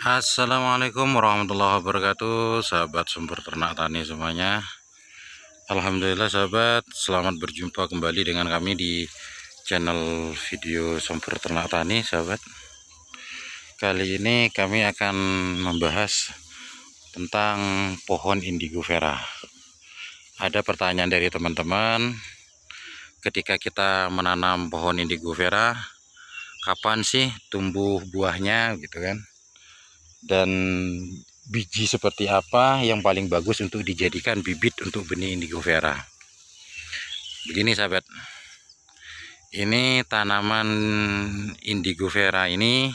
Assalamualaikum warahmatullahi wabarakatuh Sahabat sumber ternak tani semuanya Alhamdulillah sahabat Selamat berjumpa kembali dengan kami di channel video sumber ternak tani sahabat Kali ini kami akan membahas tentang pohon indigo vera Ada pertanyaan dari teman-teman Ketika kita menanam pohon indigo vera kapan sih tumbuh buahnya gitu kan dan biji seperti apa yang paling bagus untuk dijadikan bibit untuk benih indigo vera begini sahabat ini tanaman indigo vera ini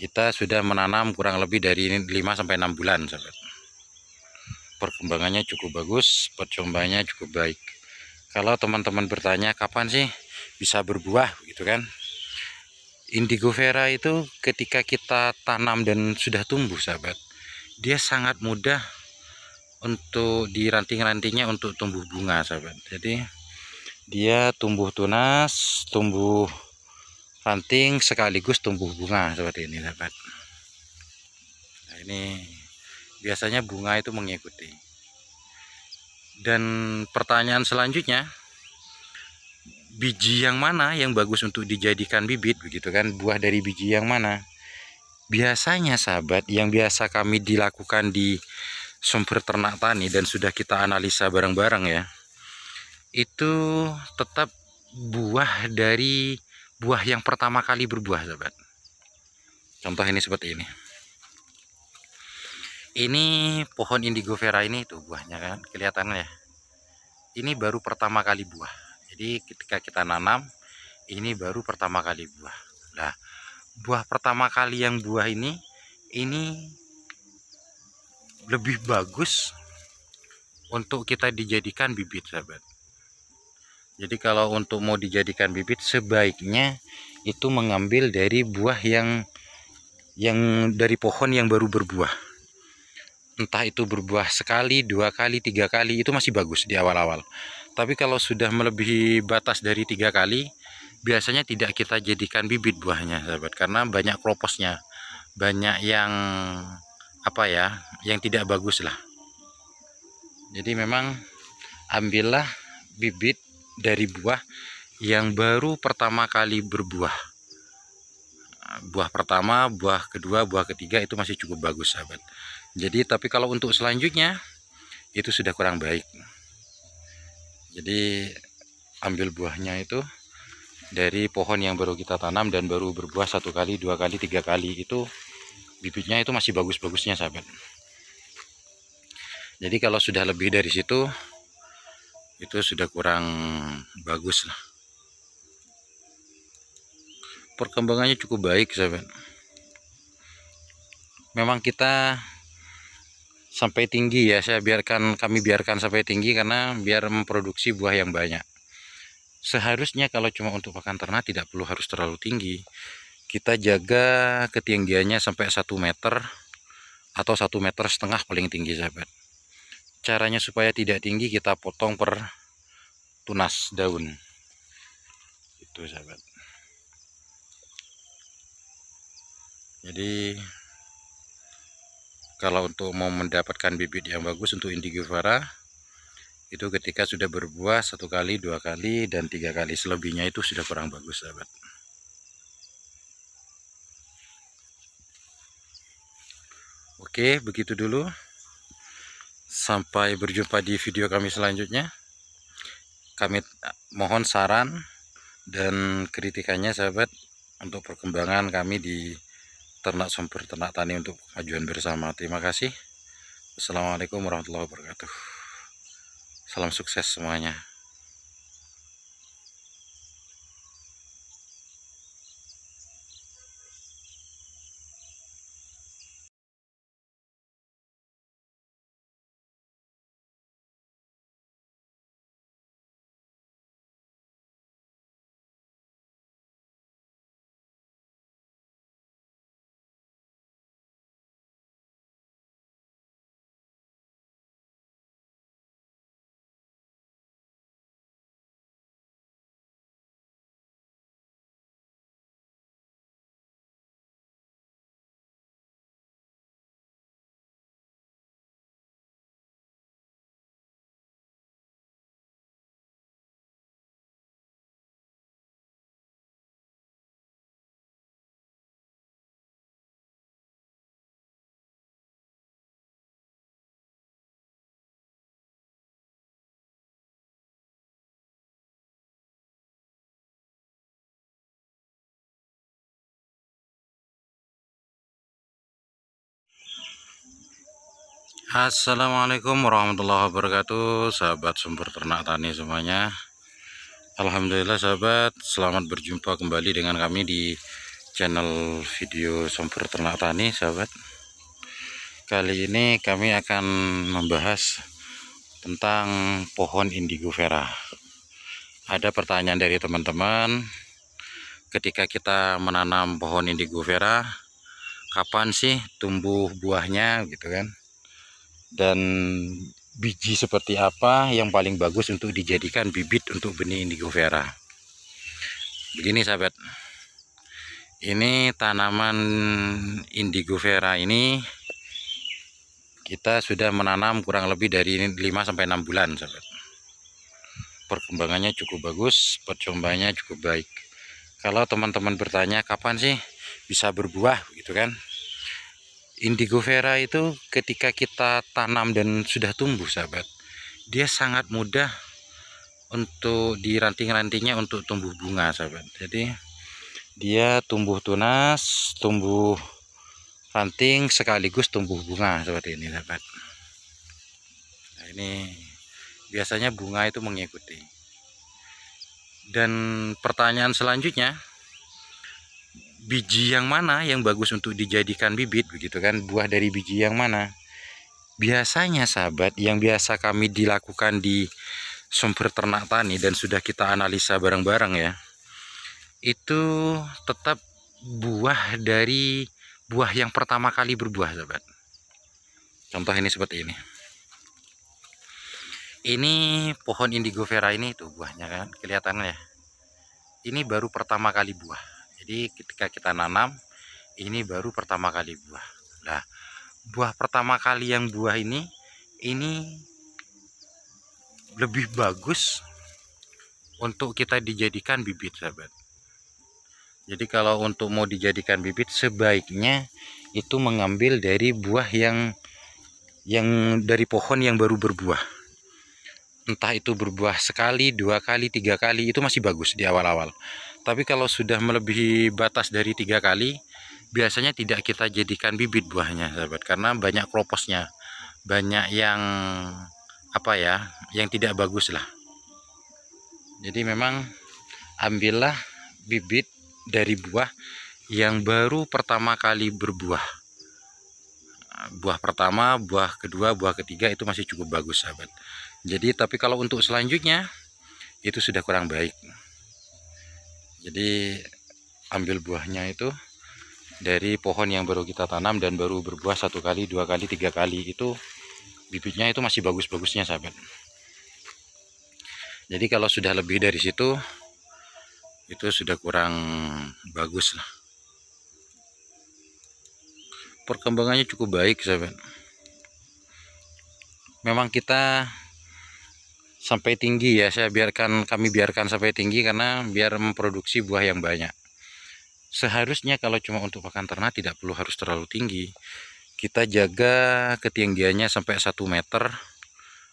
kita sudah menanam kurang lebih dari 5 6 bulan sahabat. Perkembangannya cukup bagus, percobaannya cukup baik. Kalau teman-teman bertanya kapan sih bisa berbuah gitu kan? indigo vera itu ketika kita tanam dan sudah tumbuh sahabat dia sangat mudah untuk di ranting-rantingnya untuk tumbuh bunga sahabat jadi dia tumbuh tunas tumbuh ranting sekaligus tumbuh bunga seperti ini sahabat nah, ini biasanya bunga itu mengikuti dan pertanyaan selanjutnya biji yang mana yang bagus untuk dijadikan bibit begitu kan buah dari biji yang mana biasanya sahabat yang biasa kami dilakukan di sumber ternak tani dan sudah kita analisa bareng-bareng ya itu tetap buah dari buah yang pertama kali berbuah sahabat contoh ini seperti ini ini pohon indigo vera ini tuh buahnya kan kelihatannya, ya ini baru pertama kali buah jadi ketika kita nanam ini baru pertama kali buah. Nah, buah pertama kali yang buah ini ini lebih bagus untuk kita dijadikan bibit sahabat. Jadi kalau untuk mau dijadikan bibit sebaiknya itu mengambil dari buah yang yang dari pohon yang baru berbuah. Entah itu berbuah sekali, dua kali, tiga kali itu masih bagus di awal-awal tapi kalau sudah melebihi batas dari tiga kali biasanya tidak kita jadikan bibit buahnya sahabat karena banyak kroposnya banyak yang apa ya yang tidak bagus lah jadi memang ambillah bibit dari buah yang baru pertama kali berbuah buah pertama buah kedua buah ketiga itu masih cukup bagus sahabat jadi tapi kalau untuk selanjutnya itu sudah kurang baik jadi ambil buahnya itu dari pohon yang baru kita tanam dan baru berbuah satu kali dua kali tiga kali itu bibitnya itu masih bagus-bagusnya sahabat jadi kalau sudah lebih dari situ itu sudah kurang bagus lah perkembangannya cukup baik sahabat memang kita sampai tinggi ya saya biarkan kami biarkan sampai tinggi karena biar memproduksi buah yang banyak seharusnya kalau cuma untuk pakan ternak tidak perlu harus terlalu tinggi kita jaga ketinggiannya sampai 1 meter atau 1 meter setengah paling tinggi sahabat caranya supaya tidak tinggi kita potong per tunas daun itu sahabat jadi kalau untuk mau mendapatkan bibit yang bagus untuk indigovara itu ketika sudah berbuah satu kali dua kali dan tiga kali selebihnya itu sudah kurang bagus sahabat Oke begitu dulu sampai berjumpa di video kami selanjutnya kami eh, mohon saran dan kritikannya sahabat untuk perkembangan kami di ternak sumber ternak tani untuk kemajuan bersama. Terima kasih. Assalamualaikum warahmatullahi wabarakatuh. Salam sukses semuanya. Assalamualaikum warahmatullahi wabarakatuh sahabat sumber ternak tani semuanya Alhamdulillah sahabat selamat berjumpa kembali dengan kami di channel video sumber ternak tani sahabat kali ini kami akan membahas tentang pohon indigo vera ada pertanyaan dari teman-teman ketika kita menanam pohon indigo vera kapan sih tumbuh buahnya gitu kan dan biji seperti apa yang paling bagus untuk dijadikan bibit untuk benih indigo vera begini sahabat ini tanaman indigo vera ini kita sudah menanam kurang lebih dari 5 6 bulan sahabat perkembangannya cukup bagus percobaannya cukup baik kalau teman-teman bertanya kapan sih bisa berbuah gitu kan indigo vera itu ketika kita tanam dan sudah tumbuh sahabat dia sangat mudah untuk di ranting-rantingnya untuk tumbuh bunga sahabat jadi dia tumbuh tunas tumbuh ranting sekaligus tumbuh bunga seperti ini sahabat nah, ini biasanya bunga itu mengikuti dan pertanyaan selanjutnya biji yang mana yang bagus untuk dijadikan bibit begitu kan buah dari biji yang mana biasanya sahabat yang biasa kami dilakukan di sumber ternak tani dan sudah kita analisa bareng-bareng ya itu tetap buah dari buah yang pertama kali berbuah sahabat contoh ini seperti ini ini pohon indigo vera ini tuh buahnya kan kelihatan ya ini baru pertama kali buah jadi ketika kita nanam ini baru pertama kali buah. Nah, buah pertama kali yang buah ini ini lebih bagus untuk kita dijadikan bibit, sahabat. Jadi kalau untuk mau dijadikan bibit sebaiknya itu mengambil dari buah yang yang dari pohon yang baru berbuah entah itu berbuah sekali, dua kali, tiga kali itu masih bagus di awal-awal. Tapi kalau sudah melebihi batas dari tiga kali, biasanya tidak kita jadikan bibit buahnya, sahabat, karena banyak kroposnya, banyak yang apa ya, yang tidak bagus lah. Jadi memang ambillah bibit dari buah yang baru pertama kali berbuah buah pertama, buah kedua, buah ketiga itu masih cukup bagus sahabat jadi tapi kalau untuk selanjutnya itu sudah kurang baik jadi ambil buahnya itu dari pohon yang baru kita tanam dan baru berbuah satu kali dua kali tiga kali itu bibitnya itu masih bagus-bagusnya sahabat jadi kalau sudah lebih dari situ itu sudah kurang bagus lah perkembangannya cukup baik sahabat memang kita sampai tinggi ya saya biarkan kami biarkan sampai tinggi karena biar memproduksi buah yang banyak seharusnya kalau cuma untuk pakan ternak tidak perlu harus terlalu tinggi kita jaga ketinggiannya sampai 1 meter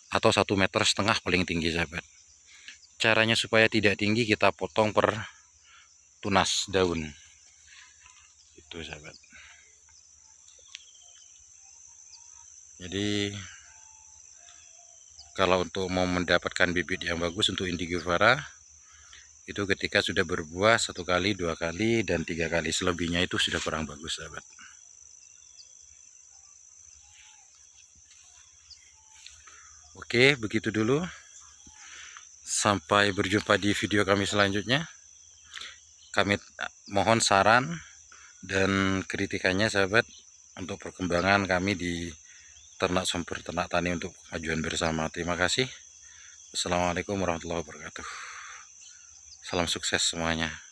atau 1 meter setengah paling tinggi sahabat caranya supaya tidak tinggi kita potong per tunas daun itu sahabat jadi kalau untuk mau mendapatkan bibit yang bagus untuk indigovara itu ketika sudah berbuah satu kali dua kali dan tiga kali selebihnya itu sudah kurang bagus sahabat oke begitu dulu sampai berjumpa di video kami selanjutnya kami eh, mohon saran dan kritikannya sahabat untuk perkembangan kami di ternak sumber ternak tani untuk kemajuan bersama. Terima kasih. Assalamualaikum warahmatullahi wabarakatuh. Salam sukses semuanya.